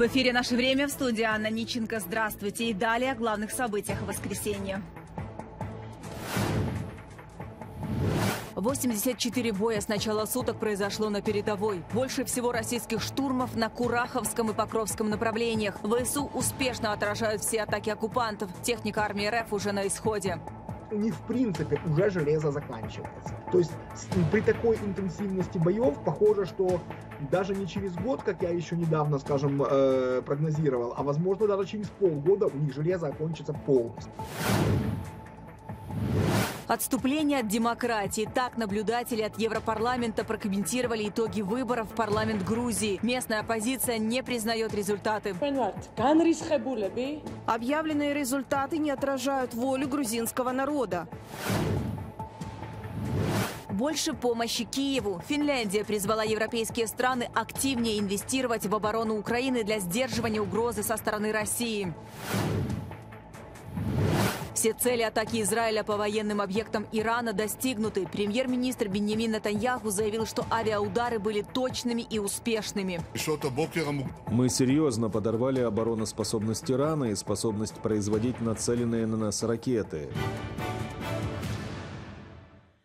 В эфире «Наше время» в студии Анна Ниченко. Здравствуйте. И далее о главных событиях воскресенья. 84 боя с начала суток произошло на передовой. Больше всего российских штурмов на Кураховском и Покровском направлениях. ВСУ успешно отражают все атаки оккупантов. Техника армии РФ уже на исходе у них в принципе уже железо заканчивается. То есть при такой интенсивности боев похоже, что даже не через год, как я еще недавно, скажем, э, прогнозировал, а возможно даже через полгода у них железо окончится полностью. Отступление от демократии. Так наблюдатели от Европарламента прокомментировали итоги выборов в парламент Грузии. Местная оппозиция не признает результаты. Объявленные результаты не отражают волю грузинского народа больше помощи Киеву. Финляндия призвала европейские страны активнее инвестировать в оборону Украины для сдерживания угрозы со стороны России. Все цели атаки Израиля по военным объектам Ирана достигнуты. Премьер-министр Беньямин Натаньяху заявил, что авиаудары были точными и успешными. Мы серьезно подорвали обороноспособность Ирана и способность производить нацеленные на нас ракеты.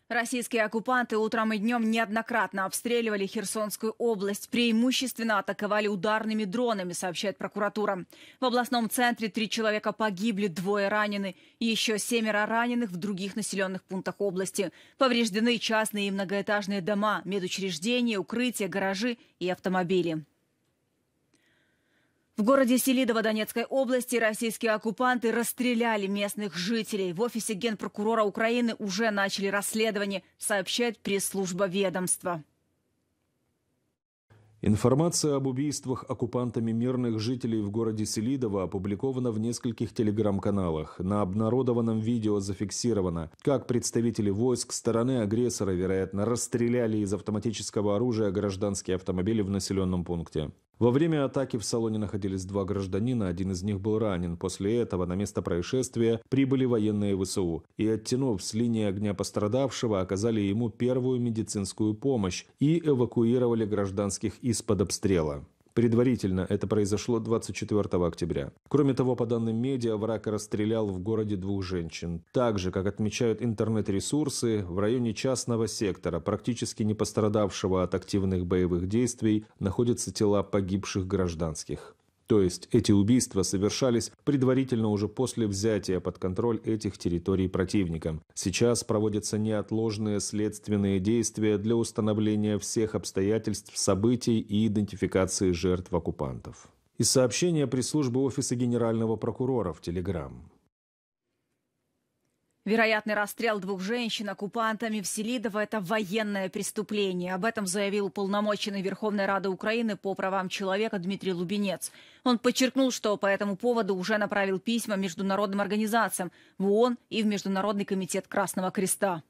Российские оккупанты утром и днем неоднократно обстреливали Херсонскую область. Преимущественно атаковали ударными дронами, сообщает прокуратура. В областном центре три человека погибли, двое ранены. еще семеро раненых в других населенных пунктах области. Повреждены частные и многоэтажные дома, медучреждения, укрытия, гаражи и автомобили. В городе Селидово Донецкой области российские оккупанты расстреляли местных жителей. В офисе генпрокурора Украины уже начали расследование, сообщает пресс-служба ведомства. Информация об убийствах оккупантами мирных жителей в городе Селидово опубликована в нескольких телеграм-каналах. На обнародованном видео зафиксировано, как представители войск стороны агрессора, вероятно, расстреляли из автоматического оружия гражданские автомобили в населенном пункте. Во время атаки в салоне находились два гражданина, один из них был ранен. После этого на место происшествия прибыли военные ВСУ и, оттянув с линии огня пострадавшего, оказали ему первую медицинскую помощь и эвакуировали гражданских из-под обстрела. Предварительно это произошло 24 октября. Кроме того, по данным медиа, враг расстрелял в городе двух женщин. Также, как отмечают интернет-ресурсы, в районе частного сектора, практически не пострадавшего от активных боевых действий, находятся тела погибших гражданских. То есть эти убийства совершались предварительно уже после взятия под контроль этих территорий противником. Сейчас проводятся неотложные следственные действия для установления всех обстоятельств событий и идентификации жертв оккупантов. Из сообщения пресс-службы Офиса Генерального прокурора в Телеграм. Вероятный расстрел двух женщин оккупантами в Селидово – это военное преступление. Об этом заявил уполномоченный Верховной Рады Украины по правам человека Дмитрий Лубинец. Он подчеркнул, что по этому поводу уже направил письма международным организациям в ООН и в Международный комитет Красного Креста.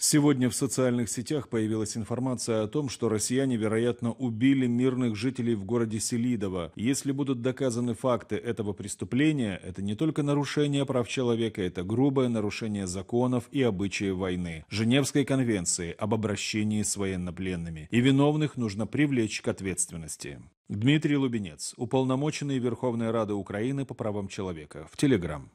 Сегодня в социальных сетях появилась информация о том, что россияне, вероятно, убили мирных жителей в городе Селидово. Если будут доказаны факты этого преступления, это не только нарушение прав человека, это грубое нарушение законов и обычаев войны, Женевской конвенции об обращении с военнопленными. И виновных нужно привлечь к ответственности. Дмитрий Лубенец, уполномоченный Верховной Рады Украины по правам человека, в Телеграм.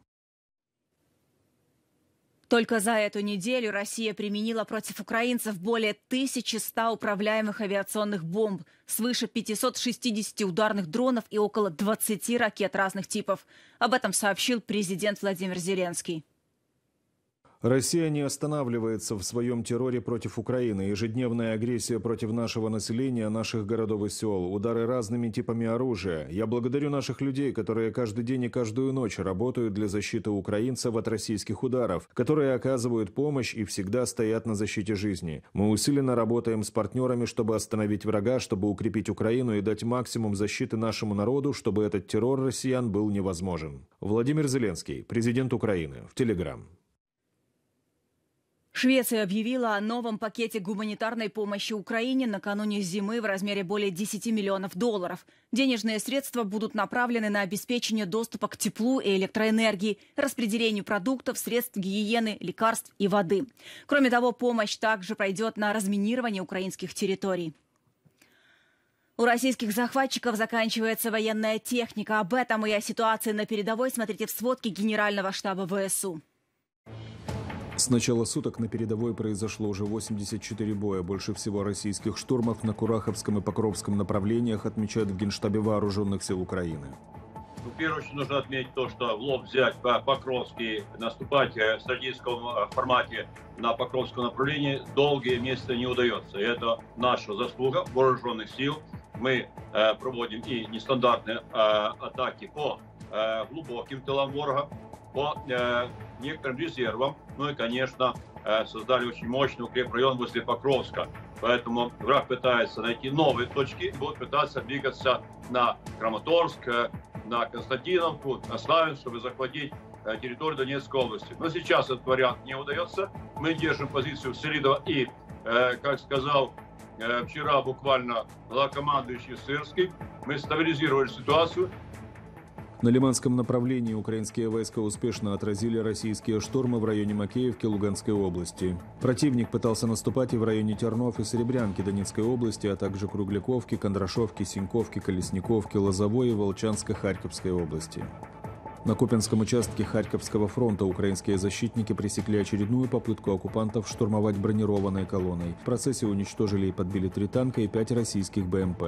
Только за эту неделю Россия применила против украинцев более 1100 управляемых авиационных бомб, свыше 560 ударных дронов и около 20 ракет разных типов. Об этом сообщил президент Владимир Зеленский. Россия не останавливается в своем терроре против Украины. Ежедневная агрессия против нашего населения, наших городов и сел, удары разными типами оружия. Я благодарю наших людей, которые каждый день и каждую ночь работают для защиты украинцев от российских ударов, которые оказывают помощь и всегда стоят на защите жизни. Мы усиленно работаем с партнерами, чтобы остановить врага, чтобы укрепить Украину и дать максимум защиты нашему народу, чтобы этот террор россиян был невозможен. Владимир Зеленский, президент Украины, в Телеграм. Швеция объявила о новом пакете гуманитарной помощи Украине накануне зимы в размере более 10 миллионов долларов. Денежные средства будут направлены на обеспечение доступа к теплу и электроэнергии, распределению продуктов, средств гигиены, лекарств и воды. Кроме того, помощь также пройдет на разминирование украинских территорий. У российских захватчиков заканчивается военная техника. Об этом и о ситуации на передовой смотрите в сводке Генерального штаба ВСУ. С начала суток на передовой произошло уже 84 боя. Больше всего российских штурмов на Кураховском и Покровском направлениях отмечают в Генштабе Вооруженных сил Украины. В ну, первую очередь нужно отметить то, что в лоб взять Покровский, наступать э, в стратегическом э, формате на Покровском направлении долгие месяцы не удается. это наша заслуга вооруженных сил. Мы э, проводим и нестандартные э, атаки по э, глубоким тылам ворога, по э, некоторым резервом. Ну и, конечно, э, создали очень мощный укрепрайон возле Покровска. Поэтому враг пытается найти новые точки, будут пытаться двигаться на Краматорск, э, на Константиновку, на Славян, чтобы захватить э, территорию Донецкой области. Но сейчас этот вариант не удается. Мы держим позицию в Селидова и, как сказал вчера буквально главкомандующий Сырский, мы стабилизировали ситуацию, на Лиманском направлении украинские войска успешно отразили российские штурмы в районе Макеевки Луганской области. Противник пытался наступать и в районе Тернов и Серебрянки Донецкой области, а также Кругляковки, Кондрашовки, Синьковки, Колесниковки, Лозовой и Волчанско-Харьковской области. На Купинском участке Харьковского фронта украинские защитники пресекли очередную попытку оккупантов штурмовать бронированной колонной. В процессе уничтожили и подбили три танка и пять российских БМП.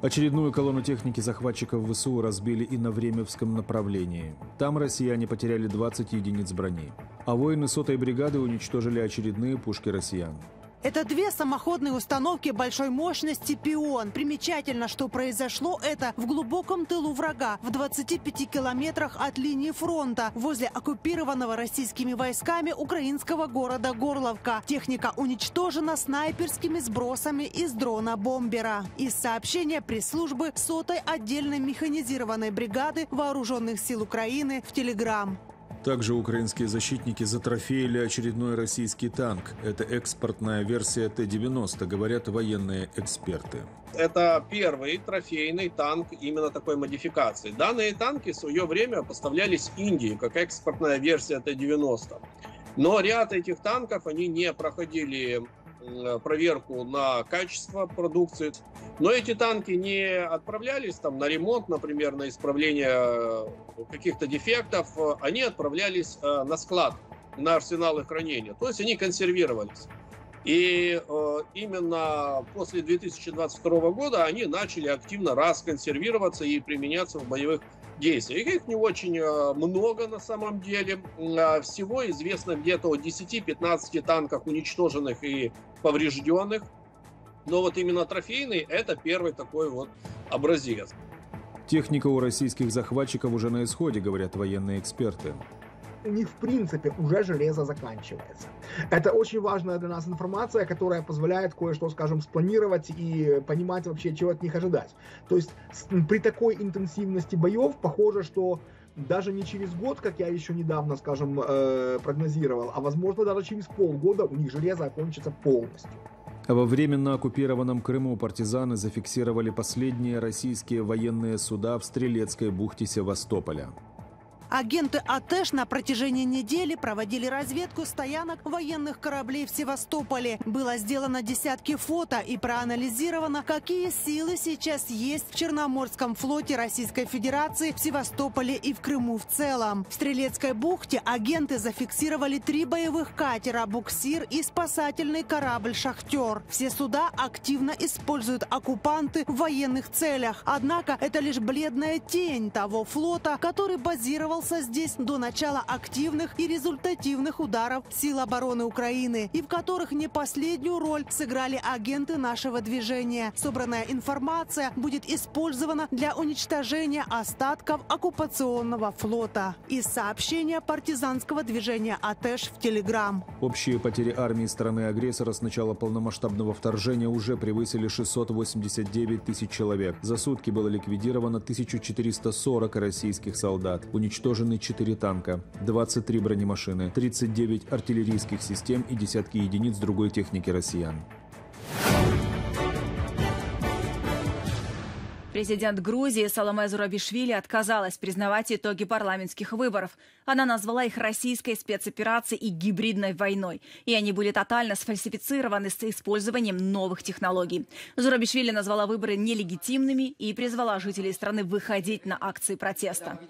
Очередную колонну техники захватчиков ВСУ разбили и на Времевском направлении. Там россияне потеряли 20 единиц брони. А воины сотой бригады уничтожили очередные пушки россиян. Это две самоходные установки большой мощности «Пион». Примечательно, что произошло это в глубоком тылу врага, в 25 километрах от линии фронта, возле оккупированного российскими войсками украинского города Горловка. Техника уничтожена снайперскими сбросами из дрона-бомбера. Из сообщения пресс-службы сотой отдельной механизированной бригады Вооруженных сил Украины в Телеграм. Также украинские защитники затрофеяли очередной российский танк. Это экспортная версия Т-90, говорят военные эксперты. Это первый трофейный танк именно такой модификации. Данные танки в свое время поставлялись Индии как экспортная версия Т-90. Но ряд этих танков, они не проходили Э, проверку на качество продукции. Но эти танки не отправлялись там на ремонт, например, на исправление э, каких-то дефектов, они отправлялись э, на склад, на арсенал их хранения. То есть они консервировались. И э, именно после 2022 года они начали активно расконсервироваться и применяться в боевых действий. Их не очень э, много на самом деле. А, всего известно где-то о 10-15 танках уничтоженных и поврежденных. Но вот именно трофейный – это первый такой вот образец. Техника у российских захватчиков уже на исходе, говорят военные эксперты у них в принципе уже железо заканчивается. Это очень важная для нас информация, которая позволяет кое-что, скажем, спланировать и понимать вообще, чего от них ожидать. То есть при такой интенсивности боев похоже, что даже не через год, как я еще недавно, скажем, э, прогнозировал, а возможно даже через полгода у них железо окончится полностью. Во временно оккупированном Крыму партизаны зафиксировали последние российские военные суда в Стрелецкой бухте Севастополя. Агенты АТЭШ на протяжении недели проводили разведку стоянок военных кораблей в Севастополе. Было сделано десятки фото и проанализировано, какие силы сейчас есть в Черноморском флоте Российской Федерации, в Севастополе и в Крыму в целом. В Стрелецкой бухте агенты зафиксировали три боевых катера «Буксир» и спасательный корабль «Шахтер». Все суда активно используют оккупанты в военных целях. Однако это лишь бледная тень того флота, который базировал оставался здесь до начала активных и результативных ударов сил обороны Украины, и в которых не последнюю роль сыграли агенты нашего движения. Собранная информация будет использована для уничтожения остатков оккупационного флота. Из сообщения партизанского движения «Атеш» в Телеграм. Общие потери армии страны-агрессора с начала полномасштабного вторжения уже превысили 689 тысяч человек. За сутки было ликвидировано 1440 российских солдат. Уничтожено уничтожены 4 танка, 23 бронемашины, 39 артиллерийских систем и десятки единиц другой техники россиян. Президент Грузии Саломе Зурабишвили отказалась признавать итоги парламентских выборов. Она назвала их российской спецоперацией и гибридной войной. И они были тотально сфальсифицированы с использованием новых технологий. Зурабишвили назвала выборы нелегитимными и призвала жителей страны выходить на акции протеста.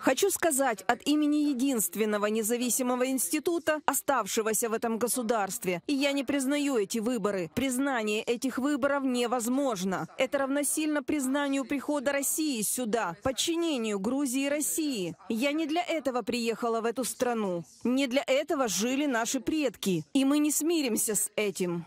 Хочу сказать от имени единственного независимого института, оставшегося в этом государстве. И я не признаю эти выборы. Признание этих выборов невозможно. Это равносильно признанию прихода России сюда, подчинению Грузии и России. Я не для этого приехала в эту страну. Не для этого жили наши предки. И мы не смиримся с этим.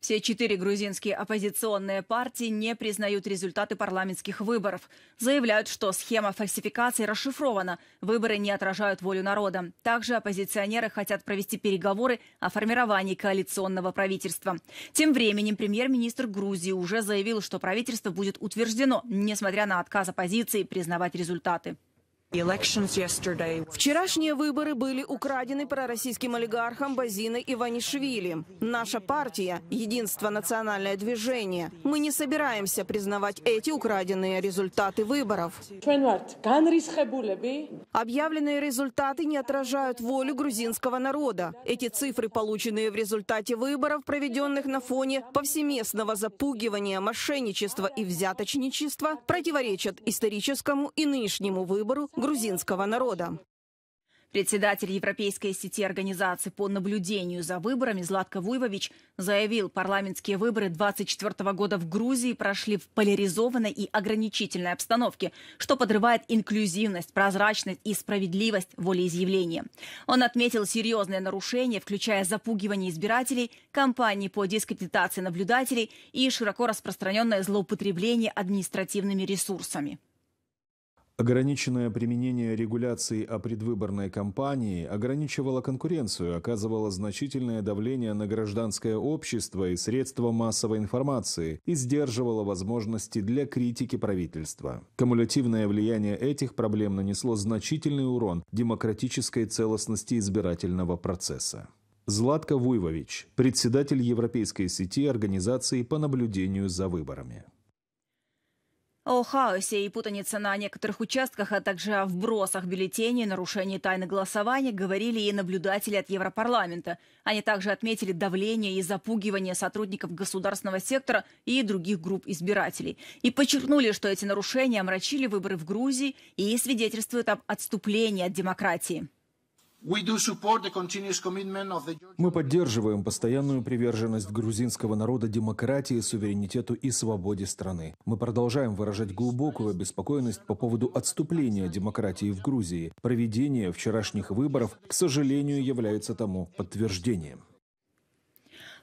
Все четыре грузинские оппозиционные партии не признают результаты парламентских выборов. Заявляют, что схема фальсификации расшифрована, выборы не отражают волю народа. Также оппозиционеры хотят провести переговоры о формировании коалиционного правительства. Тем временем премьер-министр Грузии уже заявил, что правительство будет утверждено, несмотря на отказ оппозиции признавать результаты. Вчерашние выборы были украдены пророссийским олигархом Базиной Иванишвили. Наша партия – единство национальное движение. Мы не собираемся признавать эти украденные результаты выборов. Объявленные результаты не отражают волю грузинского народа. Эти цифры, полученные в результате выборов, проведенных на фоне повсеместного запугивания, мошенничества и взяточничества, противоречат историческому и нынешнему выбору грузинского народа. Председатель Европейской сети организаций по наблюдению за выборами Златко Вуйвович заявил, парламентские выборы 2024 года в Грузии прошли в поляризованной и ограничительной обстановке, что подрывает инклюзивность, прозрачность и справедливость волеизъявления. Он отметил серьезные нарушения, включая запугивание избирателей, кампании по дискредитации наблюдателей и широко распространенное злоупотребление административными ресурсами. Ограниченное применение регуляций о предвыборной кампании ограничивало конкуренцию, оказывало значительное давление на гражданское общество и средства массовой информации и сдерживало возможности для критики правительства. Кумулятивное влияние этих проблем нанесло значительный урон демократической целостности избирательного процесса. Златко Вуйвович, председатель Европейской сети организации по наблюдению за выборами. О хаосе и путанице на некоторых участках, а также о вбросах бюллетеней, нарушении тайны голосования говорили и наблюдатели от Европарламента. Они также отметили давление и запугивание сотрудников государственного сектора и других групп избирателей. И подчеркнули, что эти нарушения омрачили выборы в Грузии и свидетельствуют об отступлении от демократии. Мы поддерживаем постоянную приверженность грузинского народа демократии, суверенитету и свободе страны. Мы продолжаем выражать глубокую обеспокоенность по поводу отступления демократии в Грузии. Проведение вчерашних выборов, к сожалению, является тому подтверждением.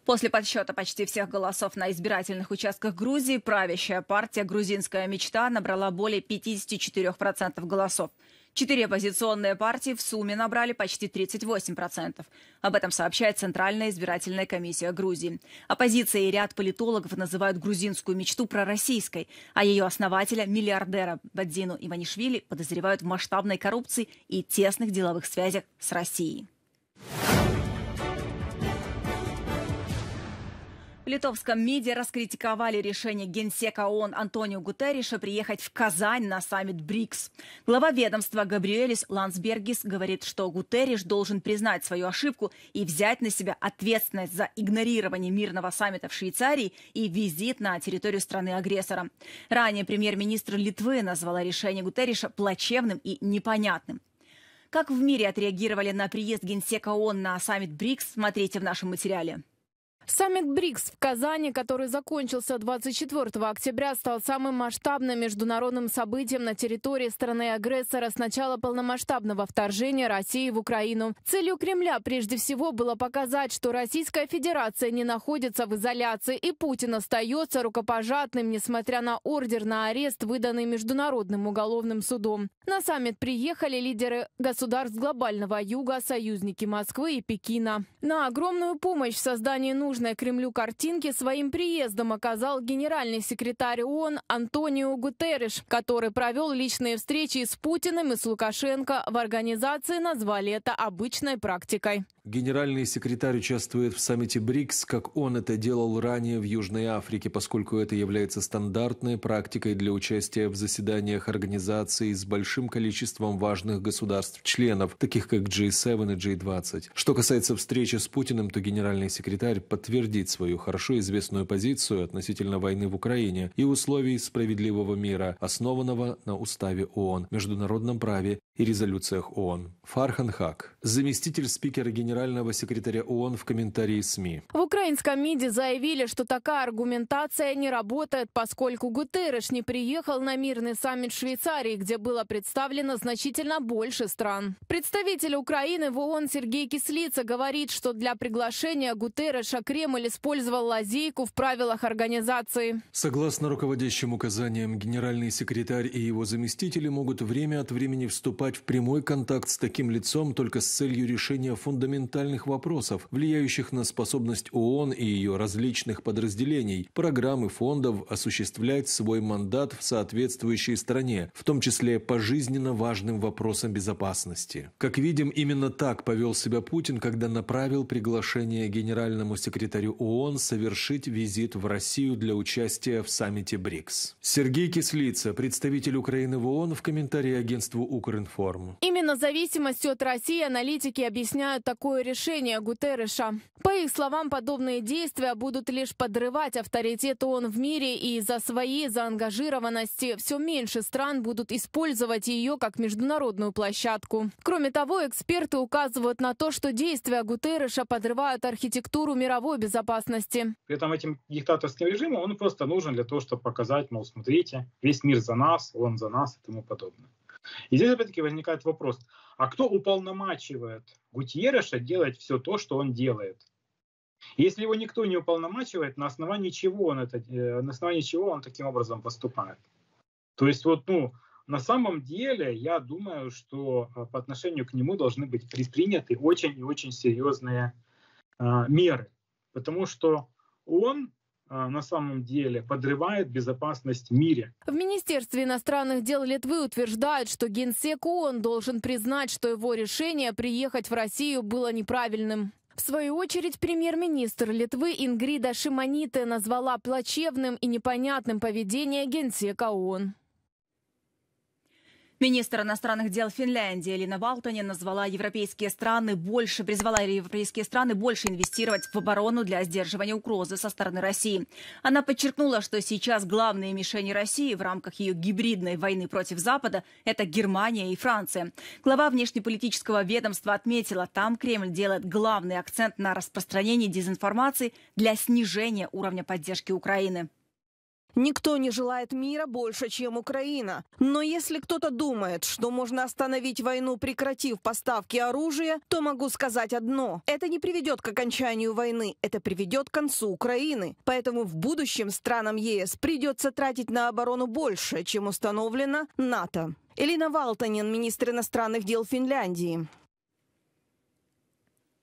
После подсчета почти всех голосов на избирательных участках Грузии правящая партия «Грузинская мечта» набрала более 54% голосов. Четыре оппозиционные партии в сумме набрали почти 38%. Об этом сообщает Центральная избирательная комиссия Грузии. Оппозиция и ряд политологов называют грузинскую мечту пророссийской, а ее основателя, миллиардера Бадзину Иванишвили, подозревают в масштабной коррупции и тесных деловых связях с Россией. В литовском МИДе раскритиковали решение генсека ООН Антонио Гутерриша приехать в Казань на саммит БРИКС. Глава ведомства Габриэлис Лансбергис говорит, что Гутерриш должен признать свою ошибку и взять на себя ответственность за игнорирование мирного саммита в Швейцарии и визит на территорию страны-агрессора. Ранее премьер-министр Литвы назвала решение Гутерриша плачевным и непонятным. Как в мире отреагировали на приезд генсека ООН на саммит БРИКС, смотрите в нашем материале. Саммит БРИКС в Казани, который закончился 24 октября, стал самым масштабным международным событием на территории страны-агрессора с начала полномасштабного вторжения России в Украину. Целью Кремля прежде всего было показать, что Российская Федерация не находится в изоляции, и Путин остается рукопожатным, несмотря на ордер на арест, выданный Международным уголовным судом. На саммит приехали лидеры государств глобального юга, союзники Москвы и Пекина. На огромную помощь в создании нужных нужной Кремлю картинки своим приездом оказал генеральный секретарь ООН Антонио Гутерреш, который провел личные встречи с Путиным и с Лукашенко в организации назвали это обычной практикой. Генеральный секретарь участвует в саммите БРИКС, как он это делал ранее в Южной Африке, поскольку это является стандартной практикой для участия в заседаниях организации с большим количеством важных государств-членов, таких как G7 и G20. Что касается встречи с Путиным, то генеральный секретарь подтвердит свою хорошо известную позицию относительно войны в Украине и условий справедливого мира, основанного на уставе ООН, международном праве и резолюциях ООН. Фархан Хак, заместитель спикера генерального генерального секретаря ООН в комментарии СМИ. В украинском МИДе заявили, что такая аргументация не работает, поскольку Гутерреш не приехал на мирный саммит Швейцарии, где было представлено значительно больше стран. Представитель Украины в ООН Сергей Кислица говорит, что для приглашения Гутерреша Кремль использовал лазейку в правилах организации. Согласно руководящим указаниям, генеральный секретарь и его заместители могут время от времени вступать в прямой контакт с таким лицом только с целью решения фундаментальных фундаментальных вопросов, влияющих на способность ООН и ее различных подразделений, программ и фондов осуществлять свой мандат в соответствующей стране, в том числе по жизненно важным вопросам безопасности. Как видим, именно так повел себя Путин, когда направил приглашение генеральному секретарю ООН совершить визит в Россию для участия в саммите БРИКС. Сергей Кислица, представитель Украины в ООН, в комментарии агентству Укринформ. Именно зависимостью от России аналитики объясняют такую такое решение Гутерреша. По их словам, подобные действия будут лишь подрывать авторитет ООН в мире и из-за своей заангажированности все меньше стран будут использовать ее как международную площадку. Кроме того, эксперты указывают на то, что действия Гутерреша подрывают архитектуру мировой безопасности. При этом этим диктаторским режимом он просто нужен для того, чтобы показать, мол, смотрите, весь мир за нас, он за нас и тому подобное. И здесь опять-таки возникает вопрос, а кто уполномачивает Гутьереша делать все то, что он делает? Если его никто не уполномачивает, на основании чего он, это, э, на основании чего он таким образом поступает? То есть вот, ну, на самом деле, я думаю, что э, по отношению к нему должны быть предприняты очень и очень серьезные э, меры, потому что он а, на самом деле подрывает безопасность в мире. В Министерстве иностранных дел Литвы утверждают, что Генсек ООН должен признать, что его решение приехать в Россию было неправильным. В свою очередь, премьер-министр Литвы Ингрида Шиманите назвала плачевным и непонятным поведение генсека ООН. Министр иностранных дел Финляндии Элина Валтани назвала европейские страны больше, призвала европейские страны больше инвестировать в оборону для сдерживания угрозы со стороны России. Она подчеркнула, что сейчас главные мишени России в рамках ее гибридной войны против Запада – это Германия и Франция. Глава внешнеполитического ведомства отметила, там Кремль делает главный акцент на распространении дезинформации для снижения уровня поддержки Украины. Никто не желает мира больше, чем Украина. Но если кто-то думает, что можно остановить войну, прекратив поставки оружия, то могу сказать одно. Это не приведет к окончанию войны, это приведет к концу Украины. Поэтому в будущем странам ЕС придется тратить на оборону больше, чем установлено НАТО. Элина Валтанин, министр иностранных дел Финляндии.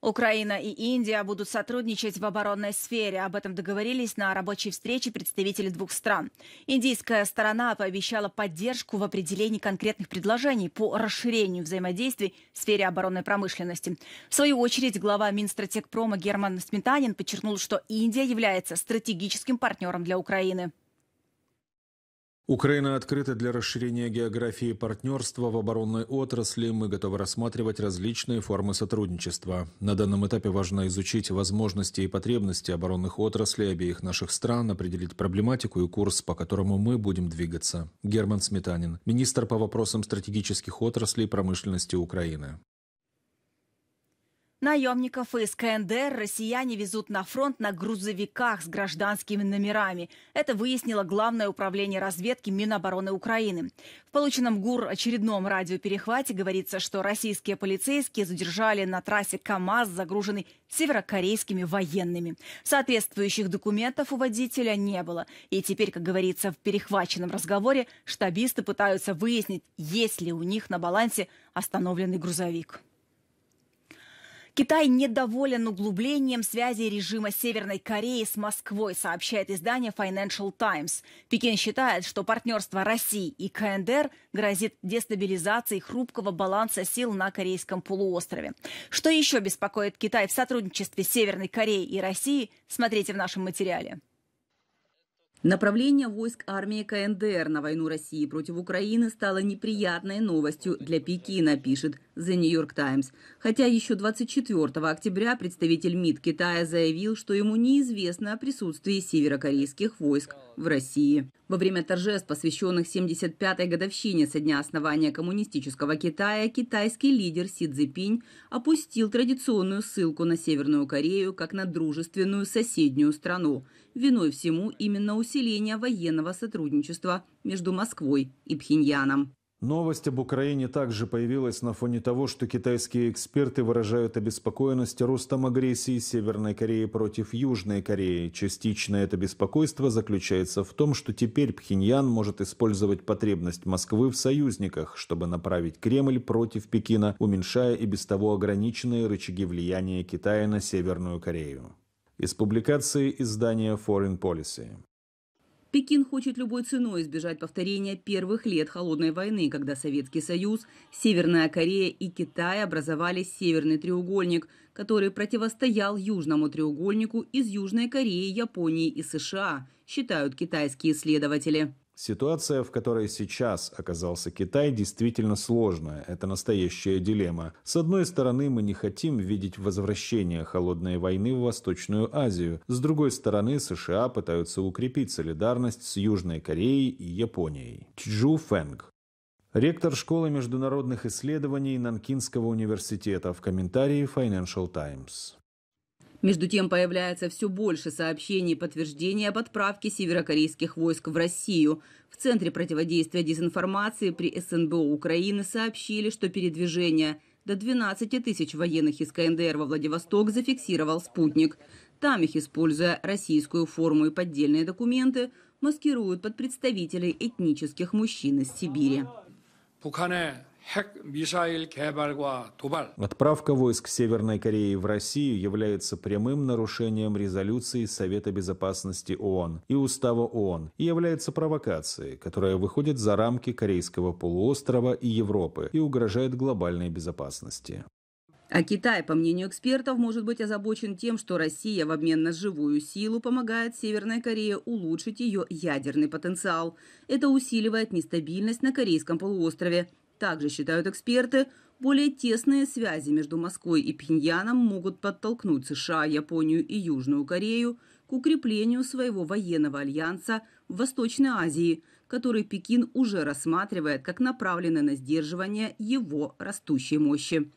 Украина и Индия будут сотрудничать в оборонной сфере. Об этом договорились на рабочей встрече представители двух стран. Индийская сторона пообещала поддержку в определении конкретных предложений по расширению взаимодействий в сфере оборонной промышленности. В свою очередь, глава Минстратегпрома Герман Сметанин подчеркнул, что Индия является стратегическим партнером для Украины. Украина открыта для расширения географии партнерства в оборонной отрасли. Мы готовы рассматривать различные формы сотрудничества. На данном этапе важно изучить возможности и потребности оборонных отраслей обеих наших стран, определить проблематику и курс, по которому мы будем двигаться. Герман Сметанин, министр по вопросам стратегических отраслей промышленности Украины. Наемников из КНДР россияне везут на фронт на грузовиках с гражданскими номерами. Это выяснило Главное управление разведки Минобороны Украины. В полученном ГУР очередном радиоперехвате говорится, что российские полицейские задержали на трассе КАМАЗ, загруженный северокорейскими военными. Соответствующих документов у водителя не было. И теперь, как говорится в перехваченном разговоре, штабисты пытаются выяснить, есть ли у них на балансе остановленный грузовик. Китай недоволен углублением связи режима Северной Кореи с Москвой, сообщает издание Financial Times. Пекин считает, что партнерство России и КНДР грозит дестабилизацией хрупкого баланса сил на Корейском полуострове. Что еще беспокоит Китай в сотрудничестве Северной Кореи и России, смотрите в нашем материале. Направление войск армии КНДР на войну России против Украины стало неприятной новостью для Пекина, пишет The New York Times. Хотя еще 24 октября представитель МИД Китая заявил, что ему неизвестно о присутствии северокорейских войск в России. Во время торжеств, посвященных 75-й годовщине со дня основания коммунистического Китая, китайский лидер Си Цзипинь опустил традиционную ссылку на Северную Корею как на дружественную соседнюю страну. Виной всему именно усиление военного сотрудничества между Москвой и Пхеньяном. Новость об Украине также появилась на фоне того, что китайские эксперты выражают обеспокоенность ростом агрессии Северной Кореи против Южной Кореи. Частично это беспокойство заключается в том, что теперь Пхеньян может использовать потребность Москвы в союзниках, чтобы направить Кремль против Пекина, уменьшая и без того ограниченные рычаги влияния Китая на Северную Корею. Из публикации издания Foreign Policy. Пекин хочет любой ценой избежать повторения первых лет холодной войны, когда Советский Союз, Северная Корея и Китай образовали Северный треугольник, который противостоял Южному треугольнику из Южной Кореи, Японии и США, считают китайские исследователи. Ситуация, в которой сейчас оказался Китай, действительно сложная. Это настоящая дилемма. С одной стороны, мы не хотим видеть возвращение холодной войны в Восточную Азию. С другой стороны, США пытаются укрепить солидарность с Южной Кореей и Японией. Чжу Фэнг. Ректор школы международных исследований Нанкинского университета в комментарии Financial Times. Между тем появляется все больше сообщений и подтверждений об отправке северокорейских войск в Россию. В Центре противодействия дезинформации при СНБО Украины сообщили, что передвижение до 12 тысяч военных из КНДР во Владивосток зафиксировал «Спутник». Там их, используя российскую форму и поддельные документы, маскируют под представителей этнических мужчин из Сибири. 북한의 Отправка войск Северной Кореи в Россию является прямым нарушением резолюции Совета Безопасности ООН и Устава ООН и является провокацией, которая выходит за рамки Корейского полуострова и Европы и угрожает глобальной безопасности. А Китай, по мнению экспертов, может быть озабочен тем, что Россия в обмен на живую силу помогает Северной Корее улучшить ее ядерный потенциал. Это усиливает нестабильность на Корейском полуострове также считают эксперты, более тесные связи между Москвой и Пхеньяном могут подтолкнуть США, Японию и Южную Корею к укреплению своего военного альянса в Восточной Азии, который Пекин уже рассматривает как направленный на сдерживание его растущей мощи.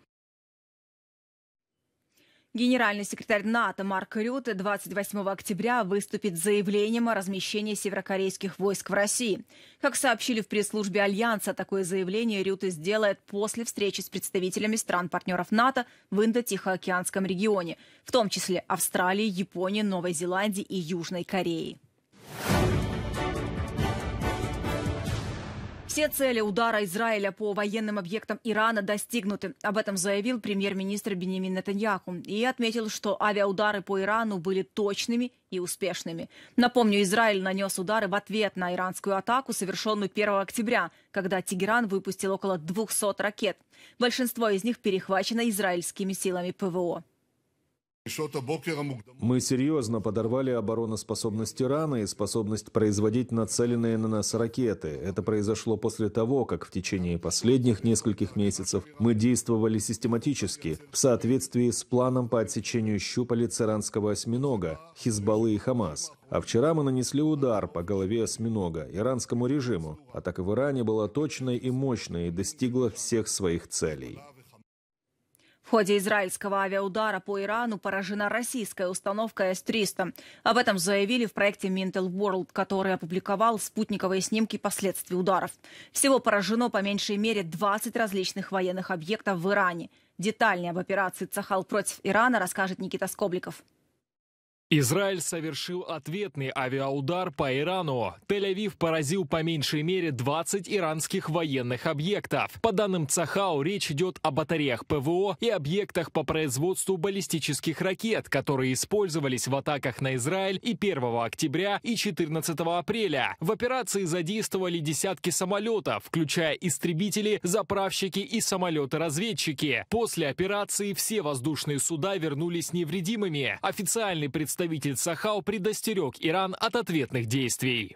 Генеральный секретарь НАТО Марк Рюте 28 октября выступит с заявлением о размещении северокорейских войск в России. Как сообщили в пресс-службе Альянса, такое заявление Рюте сделает после встречи с представителями стран-партнеров НАТО в Индо-Тихоокеанском регионе, в том числе Австралии, Японии, Новой Зеландии и Южной Кореи. Все цели удара Израиля по военным объектам Ирана достигнуты. Об этом заявил премьер-министр Бенемин Нетаньяху и отметил, что авиаудары по Ирану были точными и успешными. Напомню, Израиль нанес удары в ответ на иранскую атаку, совершенную 1 октября, когда Тегеран выпустил около 200 ракет. Большинство из них перехвачено израильскими силами ПВО. Мы серьезно подорвали обороноспособность Ирана и способность производить нацеленные на нас ракеты. Это произошло после того, как в течение последних нескольких месяцев мы действовали систематически в соответствии с планом по отсечению щупалец иранского осьминога, Хизбаллы и Хамас. А вчера мы нанесли удар по голове осьминога, иранскому режиму. Атака в Иране была точной и мощной и достигла всех своих целей. В ходе израильского авиаудара по Ирану поражена российская установка С-300. Об этом заявили в проекте Mintel World, который опубликовал спутниковые снимки последствий ударов. Всего поражено по меньшей мере 20 различных военных объектов в Иране. Детальнее об операции «Цахал» против Ирана расскажет Никита Скобликов. Израиль совершил ответный авиаудар по Ирану. Тель-Авив поразил по меньшей мере 20 иранских военных объектов. По данным ЦАХАУ, речь идет о батареях ПВО и объектах по производству баллистических ракет, которые использовались в атаках на Израиль и 1 октября, и 14 апреля. В операции задействовали десятки самолетов, включая истребители, заправщики и самолеты-разведчики. После операции все воздушные суда вернулись невредимыми. Официальный представитель представитель Сахау предостерег Иран от ответных действий.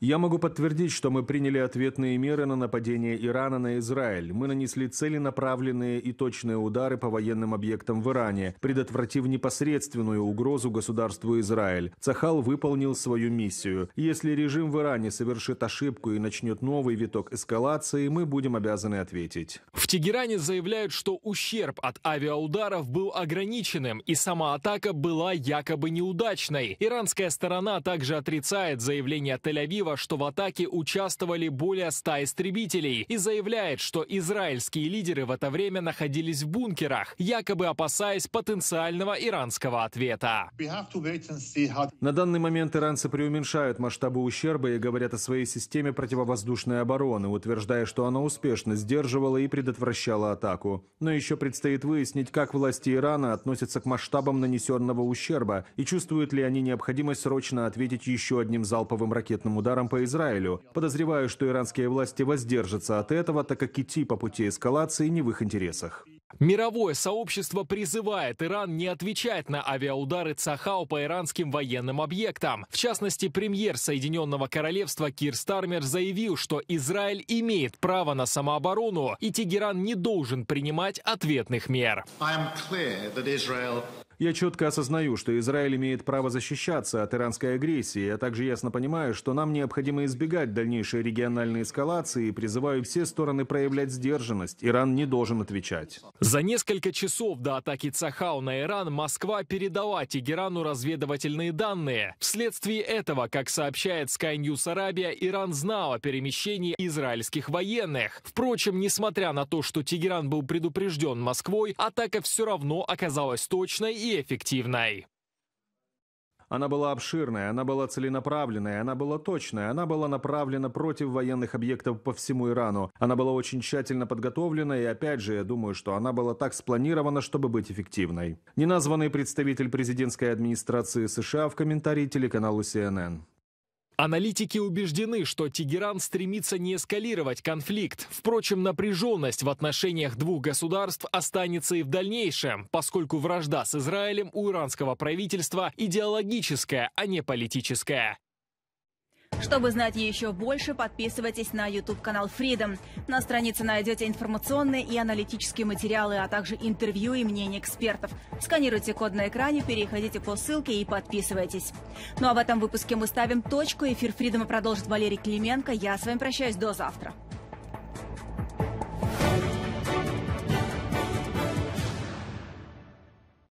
Я могу подтвердить, что мы приняли ответные меры на нападение Ирана на Израиль. Мы нанесли целенаправленные и точные удары по военным объектам в Иране, предотвратив непосредственную угрозу государству Израиль. Цахал выполнил свою миссию. Если режим в Иране совершит ошибку и начнет новый виток эскалации, мы будем обязаны ответить. В Тегеране заявляют, что ущерб от авиаударов был ограниченным, и сама атака была якобы неудачной. Иранская сторона также отрицает заявление Тель-Авива тель что в атаке участвовали более 100 истребителей и заявляет, что израильские лидеры в это время находились в бункерах, якобы опасаясь потенциального иранского ответа. На данный момент иранцы преуменьшают масштабы ущерба и говорят о своей системе противовоздушной обороны, утверждая, что она успешно сдерживала и предотвращала атаку. Но еще предстоит выяснить, как власти Ирана относятся к масштабам нанесенного ущерба и чувствуют ли они необходимость срочно ответить еще одним залповым ракетным ударом ударом по Израилю. Подозреваю, что иранские власти воздержатся от этого, так как идти по пути эскалации не в их интересах. Мировое сообщество призывает Иран не отвечать на авиаудары Цахау по иранским военным объектам. В частности, премьер Соединенного Королевства Кир Стармер заявил, что Израиль имеет право на самооборону, и Тегеран не должен принимать ответных мер. Я четко осознаю, что Израиль имеет право защищаться от иранской агрессии, а также ясно понимаю, что нам необходимо избегать дальнейшей региональной эскалации и призываю все стороны проявлять сдержанность. Иран не должен отвечать. За несколько часов до атаки Цахау на Иран Москва передала Тегерану разведывательные данные. Вследствие этого, как сообщает Sky News Arabia, Иран знал о перемещении израильских военных. Впрочем, несмотря на то, что Тегеран был предупрежден Москвой, атака все равно оказалась точной и и эффективной. Она была обширной, она была целенаправленной, она была точной, она была направлена против военных объектов по всему Ирану. Она была очень тщательно подготовлена, и опять же, я думаю, что она была так спланирована, чтобы быть эффективной. Неназванный представитель президентской администрации США в комментарии телеканалу CNN. Аналитики убеждены, что Тегеран стремится не эскалировать конфликт. Впрочем, напряженность в отношениях двух государств останется и в дальнейшем, поскольку вражда с Израилем у иранского правительства идеологическая, а не политическая. Чтобы знать еще больше, подписывайтесь на YouTube-канал Freedom. На странице найдете информационные и аналитические материалы, а также интервью и мнения экспертов. Сканируйте код на экране, переходите по ссылке и подписывайтесь. Ну а в этом выпуске мы ставим точку. Эфир Freedom продолжит Валерий Клименко. Я с вами прощаюсь до завтра.